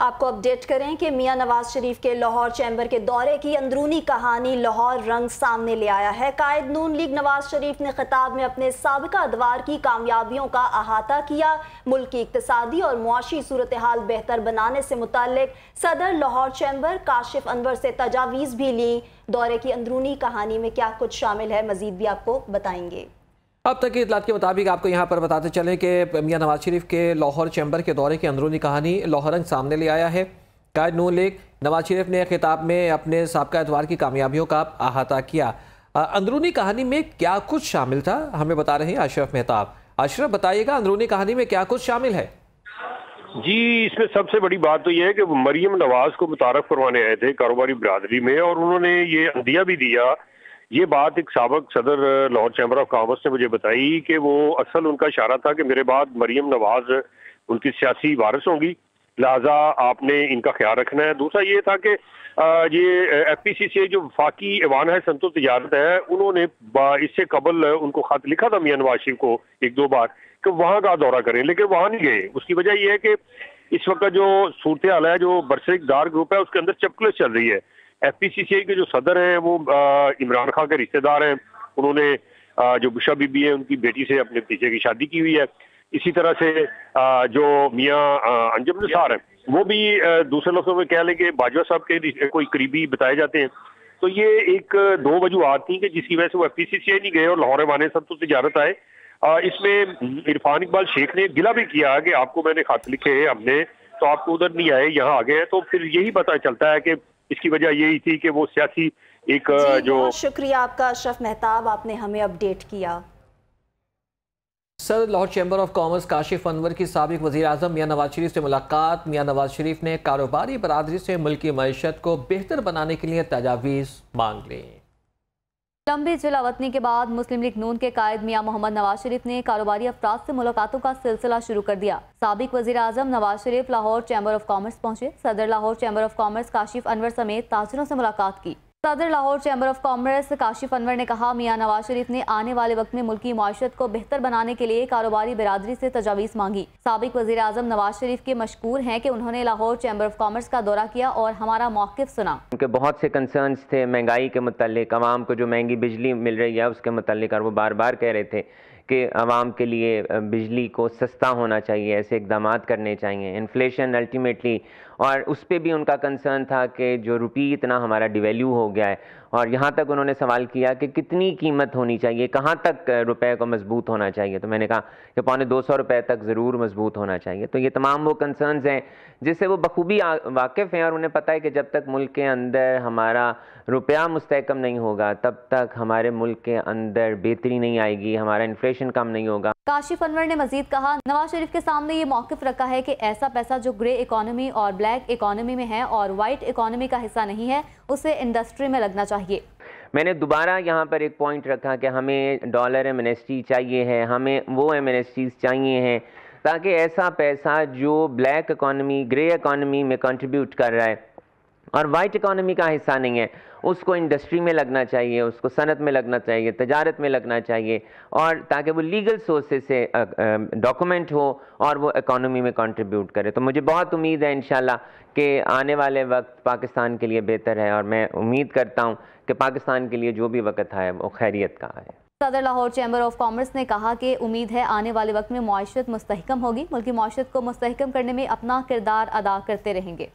आपको अपडेट करें कि मियां नवाज शरीफ के लाहौर चैम्बर के दौरे की अंदरूनी कहानी लाहौर रंग सामने ले आया है कायद नून लीग नवाज शरीफ ने खिताब में अपने सबका अदवार की कामयाबियों का अहाता किया मुल्क की इकतदी और मुआशी सूरत हाल बेहतर बनाने से मुतल सदर लाहौर चैम्बर काशिफ अनवर से तजावीज़ भी ली दौरे की अंदरूनी कहानी में क्या कुछ शामिल है मजीद भी आपको बताएंगे अब तक की इतलात के मुताबिक आपको यहाँ पर बताते चलें कि मियाँ नवाज शरीफ के लाहौर चैम्बर के दौरे की अंदरूनी कहानी लाहौरंग सामने ले आया है कायद नू लीग नवाज शरीफ ने खिताब में अपने सबका एतवार की कामयाबियों का अहाता किया अंदरूनी कहानी में क्या कुछ शामिल था हमें बता रहे हैं अशरफ मेहताब अशरफ बताइएगा अंदरूनी कहानी में क्या कुछ शामिल है जी इसमें सबसे बड़ी बात तो यह है कि मरियम नवाज को मुतारफ करवाने आए थे कारोबारी बरदरी में और उन्होंने ये अंदिया भी दिया ये बात एक सबक सदर लाहौर चैम्बर ऑफ कॉमर्स ने मुझे बताई कि वो असल उनका इशारा था कि मेरे बाद मरीम नवाज उनकी सियासी वारस होंगी लिहाजा आपने इनका ख्याल रखना है दूसरा ये था कि ये एफ पी सी से जो वफाकी ऐवान है संतो तजारत है उन्होंने इससे कबल उनको खत लिखा था मियाँ नवाज शरीफ को एक दो बार कि वहाँ का दौरा करें लेकिन वहाँ नहीं गए उसकी वजह यह है कि इस वक्त जो सूरत हाल है जो दार ग्रुप है उसके अंदर चपकलेस चल रही है एफपीसीसीआई के जो सदर हैं वो इमरान खान के रिश्तेदार हैं उन्होंने जो बुशा बीबी है उनकी बेटी से अपने पीछे की शादी की हुई है इसी तरह से जो मियाँ अंजम निसार हैं वो भी दूसरे लफ्जों में कह लें कि बाजवा साहब के कोई करीबी बताए जाते हैं तो ये एक दो वजूहत थी कि जिसकी वजह से वो एफ नहीं गए और लाहौर वाने सब तो तजारत आए इसमें इरफान इकबाल शेख ने गिला भी किया कि आपको मैंने खत लिखे हमने तो आपको उधर नहीं आए यहाँ आ गए तो फिर यही पता चलता है कि इसकी वजह यही थी कि वो सियासी एक जो शुक्रिया आपका अशरफ मेहताब आपने हमें अपडेट किया sir Lahore chamber of commerce Kashif Anwar की सबक वजी अजम मियाँ नवाज शरीफ से मुलाकात मियाँ नवाज शरीफ ने कारोबारी बरदरी से मुल्की मीशत को बेहतर बनाने के लिए तजावीज़ मांग ली लंबी जिलावतनी के बाद मुस्लिम लीग नून के कायद मियां मोहम्मद नवाज शरीफ ने कारोबारी अफराज से मुलाकातों का सिलसिला शुरू कर दिया सबक वजी अजम Nawaz Sharif Lahore chamber of commerce पहुंचे सदर Lahore chamber of commerce Kashif Anwar समेत ताजरों से मुलाकात की सदर Lahore chamber of commerce Kashif Anwar ने कहा मियां नवाज शरीफ ने आने वाले वक्त में मुल्की माशरत को बेहतर बनाने के लिए कारोबारी बिरादरी से तजावीज़ मांगी सबक वजी अजम नवाज शरीफ के मशहूर हैं कि उन्होंने लाहौर चैम्बर ऑफ कॉमर्स का दौरा किया और हमारा मौकफ़ सुना उनके बहुत से कंसर्न थे महंगाई के मतलब आवाम को जो महंगी बिजली मिल रही है उसके मतलब और वो बार बार कह रहे थे के आवाम के लिए बिजली को सस्ता होना चाहिए ऐसे इकदाम करने चाहिए इन्फ्लेशन अल्टीमेटली और उस पर भी उनका कंसर्न था कि जो रुपये इतना हमारा डिवेल्यू हो गया है और यहाँ तक उन्होंने सवाल किया कि कितनी कीमत होनी चाहिए कहाँ तक रुपए को मजबूत होना चाहिए तो मैंने कहा कि पौने दो सौ रुपये तक ज़रूर मजबूत होना चाहिए तो ये तमाम वो कंसर्नस हैं जिससे वो बखूबी वाकिफ़ हैं और उन्हें पता है कि जब तक मुल्क के अंदर हमारा रुपया मुस्तकम नहीं होगा तब तक हमारे मुल्क के अंदर बेहतरी नहीं आएगी हमारा इन्फ्लेशन कम नहीं होगा काशिफ अनवर ने मजीद कहा नवाज शरीफ के सामने ये मौकफ रखा है कि ऐसा पैसा जो ग्रे इकोनॉमी और ब्लैक इकोनॉमी में है और वाइट इकोनॉमी का हिस्सा नहीं है उसे इंडस्ट्री में लगना चाहिए चाहिए मैंने दोबारा यहाँ पर एक पॉइंट रखा कि हमें डॉलर टी चाहिए है हमें वो टी चाहिए हैं ताकि ऐसा पैसा जो ब्लैक इकॉनमी ग्रे इकॉनमी में कंट्रीब्यूट कर रहा है और वाइट इकोनॉमी का हिस्सा नहीं है उसको इंडस्ट्री में लगना चाहिए उसको सनत में लगना चाहिए तजारत में लगना चाहिए और ताकि वो लीगल सोर्सेज से डॉक्यूमेंट हो और वो इकोनॉमी में कंट्रीब्यूट करे तो मुझे बहुत उम्मीद है इन कि आने वाले वक्त पाकिस्तान के लिए बेहतर है और मैं उम्मीद करता हूँ कि पाकिस्तान के लिए जो भी वक्त आए वो खैरियत का आए सदर लाहौर चैम्बर ऑफ कॉमर्स ने कहा कि उम्मीद है आने वाले वक्त में माशरत मस्तकम होगी बल्कि माशरत को मुस्तकम करने में अपना किरदार अदा करते रहेंगे